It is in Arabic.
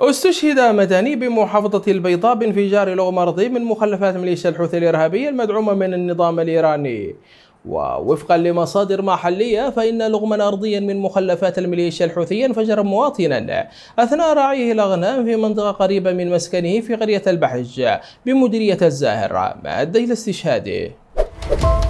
استشهد مدني بمحافظة البيضاء بانفجار لغمرضي من مخلفات ميليشيا الحوثي الإرهابية المدعومة من النظام الإيراني ووفقا لمصادر محلية فإن لغما أرضيا من مخلفات الميليشيا الحوثية انفجر مواطنا أثناء رعيه الأغنام في منطقة قريبة من مسكنه في قرية البحج بمديرية الزاهر ما أدى إلى استشهاده